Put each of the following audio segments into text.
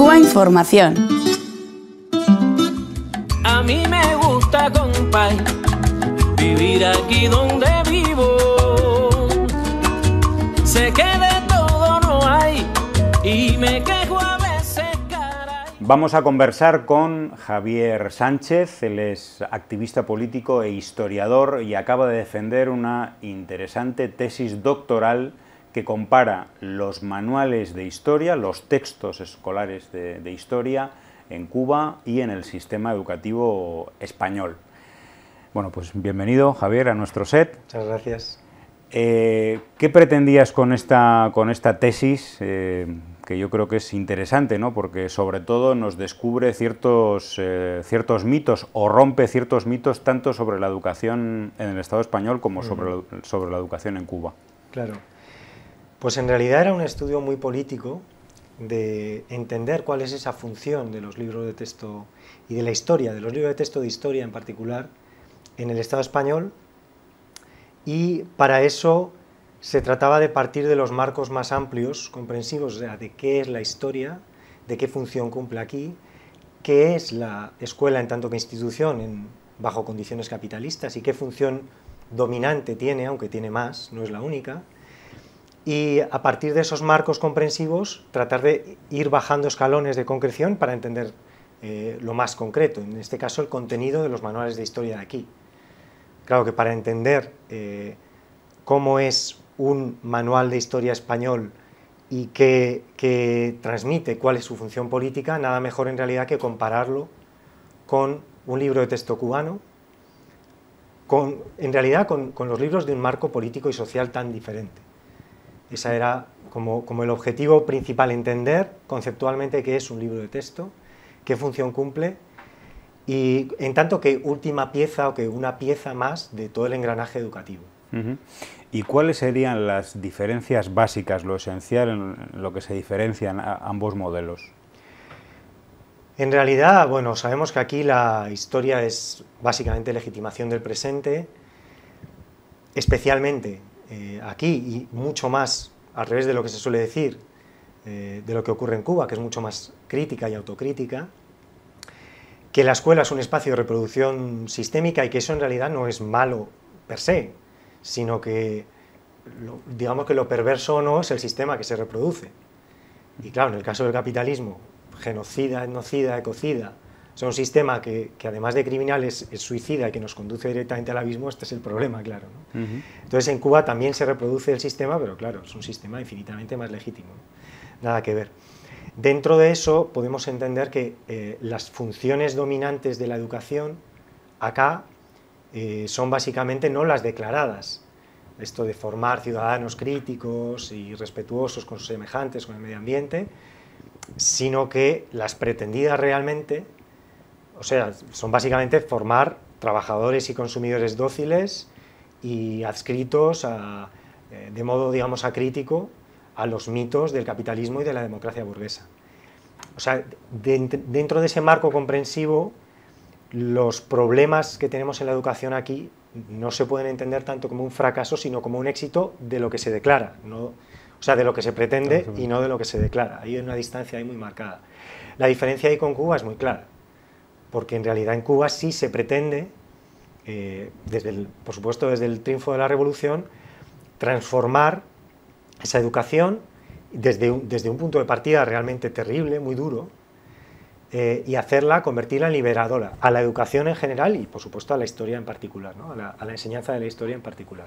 Información. Vamos a conversar con Javier Sánchez, él es activista político e historiador y acaba de defender una interesante tesis doctoral que compara los manuales de historia, los textos escolares de, historia en Cuba y en el sistema educativo español. Bueno, pues bienvenido Javier a nuestro set. Muchas gracias. Eh, ¿Qué pretendías con esta, con esta tesis? Eh, que yo creo que es interesante, ¿no? porque sobre todo nos descubre ciertos, eh, ciertos mitos o rompe ciertos mitos tanto sobre la educación en el Estado español como sobre, sobre la educación en Cuba. Claro. Pues en realidad era un estudio muy político de entender cuál es esa función de los libros de texto y de la historia, de los libros de texto de historia en particular, en el Estado español, y para eso se trataba de partir de los marcos más amplios, comprensivos, o sea, de qué es la historia, de qué función cumple aquí, qué es la escuela en tanto que institución bajo condiciones capitalistas y qué función dominante tiene, aunque tiene más, no es la única, y a partir de esos marcos comprensivos tratar de ir bajando escalones de concreción para entender eh, lo más concreto, en este caso el contenido de los manuales de historia de aquí. Claro que para entender eh, cómo es un manual de historia español y qué, transmite, cuál es su función política, nada mejor en realidad que compararlo con un libro de texto cubano, en realidad con los libros de un marco político y social tan diferente. Ese era como, el objetivo principal, entender conceptualmente qué es un libro de texto, qué función cumple y en tanto que última pieza o que una pieza más de todo el engranaje educativo. ¿Y cuáles serían las diferencias básicas, lo esencial en lo que se diferencian ambos modelos? En realidad, bueno, sabemos que aquí la historia es básicamente legitimación del presente, especialmente eh, aquí y mucho más, al revés de lo que se suele decir, eh, de lo que ocurre en Cuba, que es mucho más crítica y autocrítica, que la escuela es un espacio de reproducción sistémica y que eso en realidad no es malo per se, sino que lo, digamos que lo perverso no es el sistema que se reproduce. Y claro, en el caso del capitalismo, genocida, etnocida, ecocida, es un sistema que, además de criminal es, suicida y que nos conduce directamente al abismo, este es el problema, claro. Entonces en Cuba también se reproduce el sistema, pero claro, es un sistema infinitamente más legítimo. Nada que ver. Dentro de eso podemos entender que eh, las funciones dominantes de la educación acá eh, son básicamente no las declaradas. Esto de formar ciudadanos críticos y respetuosos con sus semejantes, con el medio ambiente, sino que las pretendidas realmente o sea, son básicamente formar trabajadores y consumidores dóciles y adscritos eh, de modo, digamos, acrítico a los mitos del capitalismo y de la democracia burguesa. O sea, dentro de ese marco comprensivo, los problemas que tenemos en la educación aquí no se pueden entender tanto como un fracaso, sino como un éxito de lo que se declara, o sea, de lo que se pretende y no de lo que se declara. Hay una distancia ahí muy marcada. La diferencia ahí con Cuba es muy clara porque en realidad en Cuba sí se pretende, eh, desde por supuesto desde el triunfo de la revolución, transformar esa educación desde un, desde un punto de partida realmente terrible, muy duro, eh, y hacerla, convertirla en liberadora, a la educación en general y por supuesto a la historia en particular, ¿no? a, la, enseñanza de la historia en particular.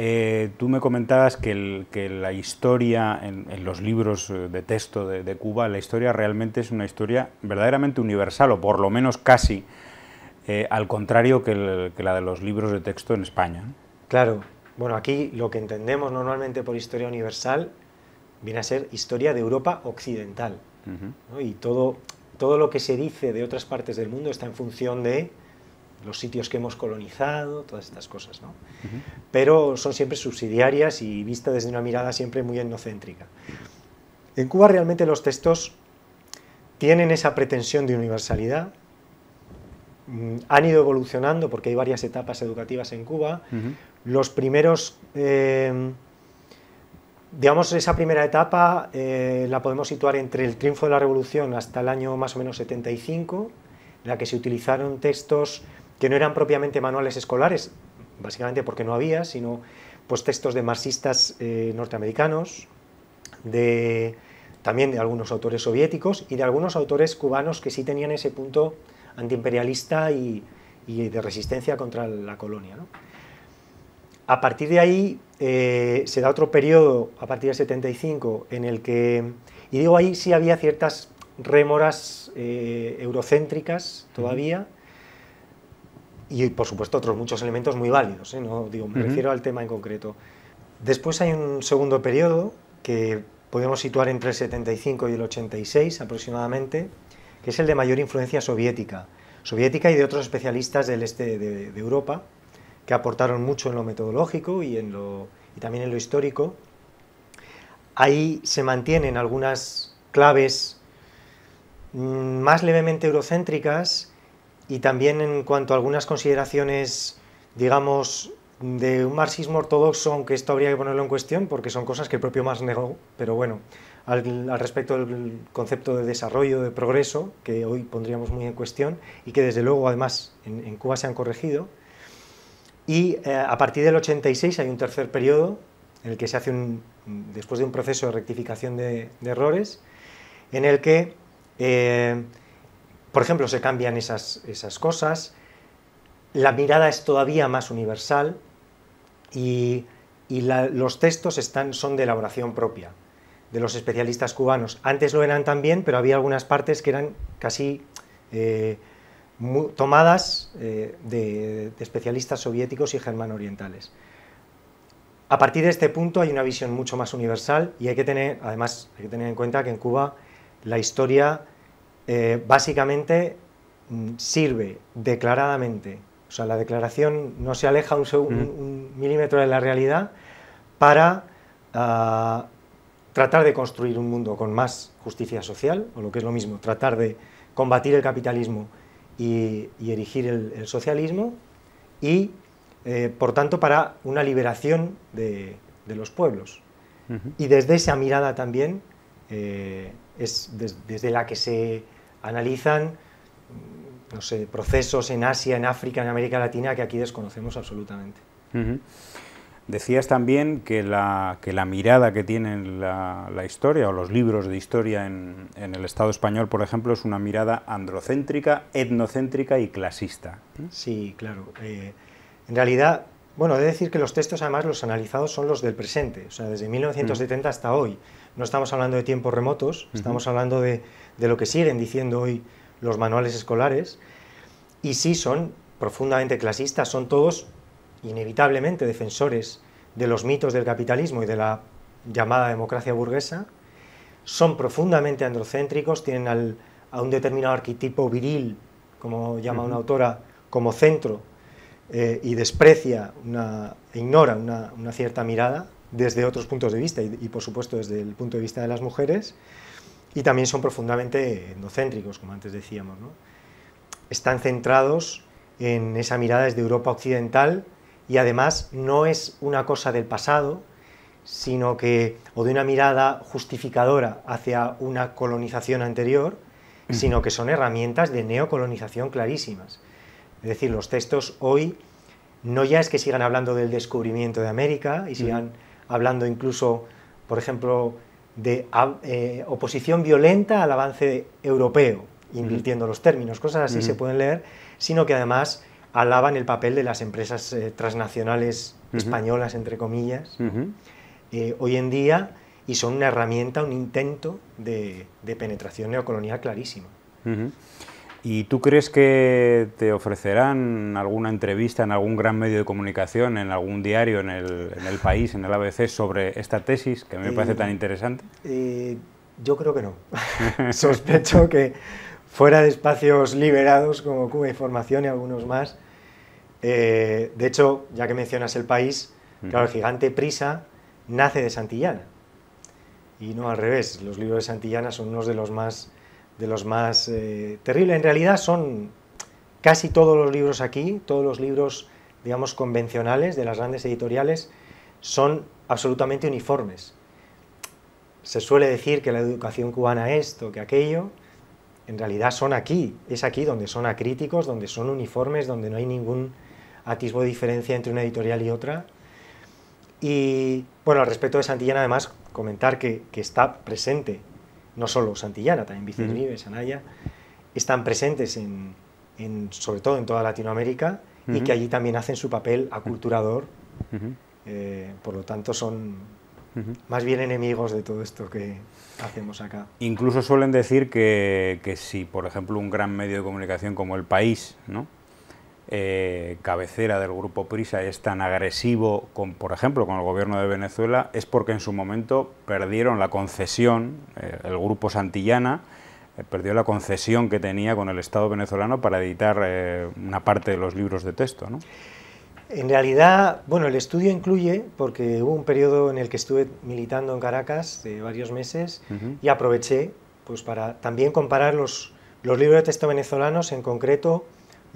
Eh, tú me comentabas que, la historia en, los libros eh, de texto de, Cuba, la historia realmente es una historia verdaderamente universal, o por lo menos casi, eh, al contrario que, la de los libros de texto en España. Claro, bueno, aquí lo que entendemos normalmente por historia universal viene a ser historia de Europa occidental. Y todo, todo lo que se dice de otras partes del mundo está en función de los sitios que hemos colonizado, todas estas cosas, ¿no? Pero son siempre subsidiarias y vista desde una mirada siempre muy etnocéntrica. En Cuba realmente los textos tienen esa pretensión de universalidad, mm, han ido evolucionando porque hay varias etapas educativas en Cuba. Los primeros, eh, digamos, esa primera etapa eh, la podemos situar entre el triunfo de la revolución hasta el año más o menos 75, en la que se utilizaron textos que no eran propiamente manuales escolares, básicamente porque no había, sino pues, textos de marxistas eh, norteamericanos, de, también de algunos autores soviéticos y de algunos autores cubanos que sí tenían ese punto antiimperialista y, de resistencia contra la colonia. A partir de ahí eh, se da otro periodo, a partir del 75, en el que, y digo ahí sí había ciertas rémoras eh, eurocéntricas todavía, y por supuesto otros muchos elementos muy válidos, ¿eh? no digo, me refiero al tema en concreto. Después hay un segundo periodo que podemos situar entre el 75 y el 86 aproximadamente, que es el de mayor influencia soviética, soviética y de otros especialistas del este de, Europa, que aportaron mucho en lo metodológico y, en lo, y también en lo histórico. Ahí se mantienen algunas claves mm, más levemente eurocéntricas, y también en cuanto a algunas consideraciones, digamos, de un marxismo ortodoxo, aunque esto habría que ponerlo en cuestión porque son cosas que el propio Marx negó, pero bueno, al, respecto del concepto de desarrollo, de progreso, que hoy pondríamos muy en cuestión y que desde luego además en, Cuba se han corregido. Y eh, a partir del 86 hay un tercer periodo en el que se hace un, después de un proceso de rectificación de, errores, en el que... Eh, por ejemplo, se cambian esas, cosas, la mirada es todavía más universal y, los textos están, son de elaboración propia de los especialistas cubanos. Antes lo eran también, pero había algunas partes que eran casi eh, tomadas eh, de, especialistas soviéticos y germano-orientales. A partir de este punto hay una visión mucho más universal y hay que tener, además, hay que tener en cuenta que en Cuba la historia eh, básicamente mm, sirve declaradamente, o sea, la declaración no se aleja un, milímetro de la realidad para ah, tratar de construir un mundo con más justicia social, o lo que es lo mismo, tratar de combatir el capitalismo y, erigir el, socialismo, y eh, por tanto para una liberación de, los pueblos. Y desde esa mirada también eh, es desde la que se analizan mm, no sé, procesos en Asia, en África, en América Latina que aquí desconocemos absolutamente. Decías también que la, que la mirada que tiene la, historia o los libros de historia en, el Estado español, por ejemplo, es una mirada androcéntrica, etnocéntrica y clasista. Sí, claro. Eh, en realidad, bueno, he de decir que los textos además los analizados son los del presente, o sea, desde 1970 mm. hasta hoy. No estamos hablando de tiempos remotos, estamos hablando de, lo que siguen diciendo hoy los manuales escolares y sí son profundamente clasistas, son todos inevitablemente defensores de los mitos del capitalismo y de la llamada democracia burguesa, son profundamente androcéntricos, tienen a un determinado arquetipo viril, como llama una autora, como centro eh, y desprecia e ignora una, cierta mirada desde otros puntos de vista y, por supuesto desde el punto de vista de las mujeres y también son profundamente endocéntricos, como antes decíamos. Están centrados en esa mirada desde Europa occidental y además no es una cosa del pasado, sino que, o de una mirada justificadora hacia una colonización anterior, mm. sino que son herramientas de neocolonización clarísimas. Es decir, los textos hoy no ya es que sigan hablando del descubrimiento de América y sigan hablando incluso, por ejemplo, de eh, oposición violenta al avance europeo, invirtiendo los términos, cosas así se pueden leer, sino que además alaban el papel de las empresas eh, transnacionales españolas, entre comillas, eh, hoy en día y son una herramienta, un intento de, de penetración neocolonial clarísimo. ¿Y tú crees que te ofrecerán alguna entrevista en algún gran medio de comunicación, en algún diario en el, país, en el ABC, sobre esta tesis que a mí me parece eh, tan interesante? Eh, yo creo que no. Sospecho que fuera de espacios liberados como Cuba Información y algunos más. Eh, de hecho, ya que mencionas el país, claro, el gigante Prisa nace de Santillana. Y no al revés, los libros de Santillana son unos de los más de los más eh, terribles. En realidad son casi todos los libros aquí, todos los libros, digamos, convencionales de las grandes editoriales, son absolutamente uniformes. Se suele decir que la educación cubana esto, que aquello, en realidad son aquí, es aquí donde son acríticos, donde son uniformes, donde no hay ningún atisbo de diferencia entre una editorial y otra. Y bueno, al respecto de Santillana, además, comentar que, que está presente no solo Santillana, también Vicenives, uh Anaya, están presentes en, sobre todo en toda Latinoamérica y que allí también hacen su papel aculturador. Eh, por lo tanto, son más bien enemigos de todo esto que hacemos acá. Incluso suelen decir que, que si, por ejemplo, un gran medio de comunicación como El País, ¿no? Eh, cabecera del grupo Prisa es tan agresivo, con, por ejemplo, con el gobierno de Venezuela, es porque en su momento perdieron la concesión, eh, el grupo Santillana eh, perdió la concesión que tenía con el Estado venezolano para editar una parte de los libros de texto. En realidad, bueno, el estudio incluye, porque hubo un periodo en el que estuve militando en Caracas de varios meses y aproveché pues, para también comparar los, los libros de texto venezolanos, en concreto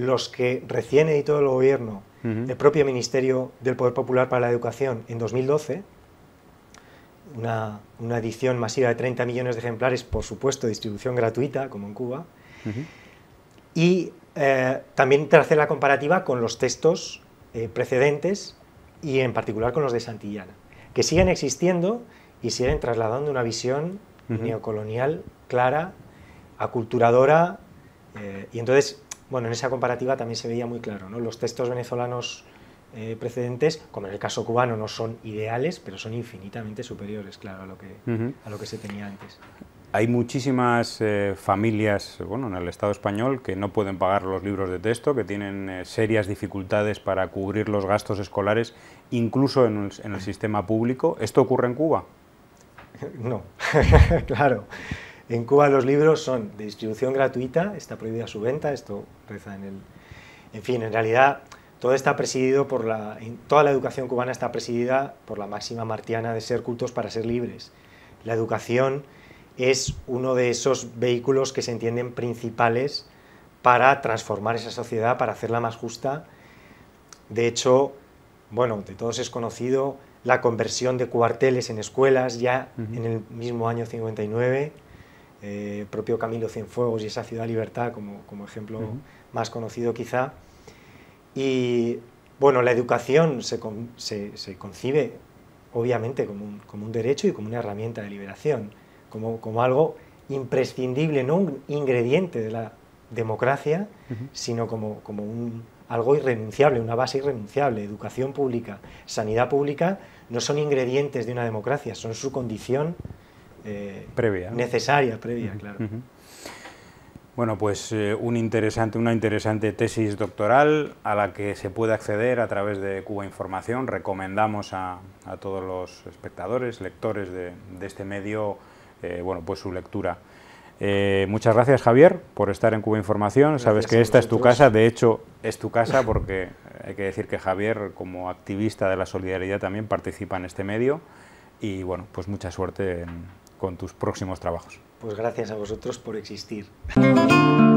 los que recién editó el gobierno, el propio Ministerio del Poder Popular para la Educación en 2012, una, edición masiva de 30 millones de ejemplares, por supuesto, distribución gratuita, como en Cuba, y eh, también hacer la comparativa con los textos eh, precedentes y en particular con los de Santillana, que siguen existiendo y siguen trasladando una visión neocolonial clara, aculturadora, eh, y entonces bueno, en esa comparativa también se veía muy claro, ¿no? Los textos venezolanos eh, precedentes, como en el caso cubano, no son ideales, pero son infinitamente superiores, claro, a lo que, a lo que se tenía antes. Hay muchísimas eh, familias, bueno, en el Estado español que no pueden pagar los libros de texto, que tienen eh, serias dificultades para cubrir los gastos escolares, incluso en el, en el sistema público. ¿Esto ocurre en Cuba? No, claro. En Cuba los libros son de distribución gratuita, está prohibida su venta, esto reza en el... En fin, en realidad todo está presidido por la... Toda la educación cubana está presidida por la máxima martiana de ser cultos para ser libres. La educación es uno de esos vehículos que se entienden principales para transformar esa sociedad, para hacerla más justa. De hecho, bueno, de todos es conocido la conversión de cuarteles en escuelas ya en el mismo año 59 eh, propio Camilo Cienfuegos y esa Ciudad Libertad como, ejemplo más conocido quizá. Y bueno, la educación se, concibe obviamente como un, derecho y como una herramienta de liberación, como, algo imprescindible, no un ingrediente de la democracia, sino como, un, algo irrenunciable, una base irrenunciable. Educación pública, sanidad pública no son ingredientes de una democracia, son su condición eh, previa. necesaria, previa, claro. Bueno, pues eh, un interesante, una interesante tesis doctoral a la que se puede acceder a través de Cuba Información. Recomendamos a, todos los espectadores, lectores de, este medio, eh, bueno, pues su lectura. muchas gracias, Javier, por estar en Cuba Información. Sabes que esta es tu casa, de hecho, es tu casa porque hay que decir que Javier, como activista de la solidaridad, también participa en este medio. Y bueno, pues mucha suerte en, con tus próximos trabajos. Pues gracias a vosotros por existir.